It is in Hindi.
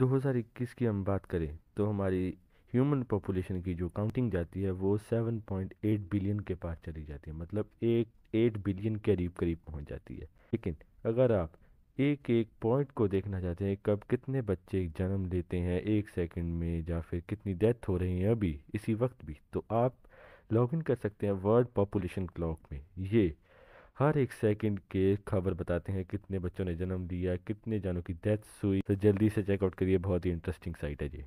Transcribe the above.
2021 की हम बात करें तो हमारी ह्यूमन पॉपुलेशन की जो काउंटिंग जाती है वो 7.8 बिलियन के पास चली जाती है मतलब एक एट बिलियन के करीब करीब पहुंच जाती है लेकिन अगर आप एक एक पॉइंट को देखना चाहते हैं कब कितने बच्चे जन्म लेते हैं एक सेकंड में या फिर कितनी डेथ हो रही है अभी इसी वक्त भी तो आप लॉगिन कर सकते हैं वर्ल्ड पॉपुलेशन क्लॉक में ये हर एक सेकंड के खबर बताते हैं कितने बच्चों ने जन्म लिया कितने जानों की डेथ्स हुई तो जल्दी से चेकआउट करिए बहुत ही इंटरेस्टिंग साइट है जी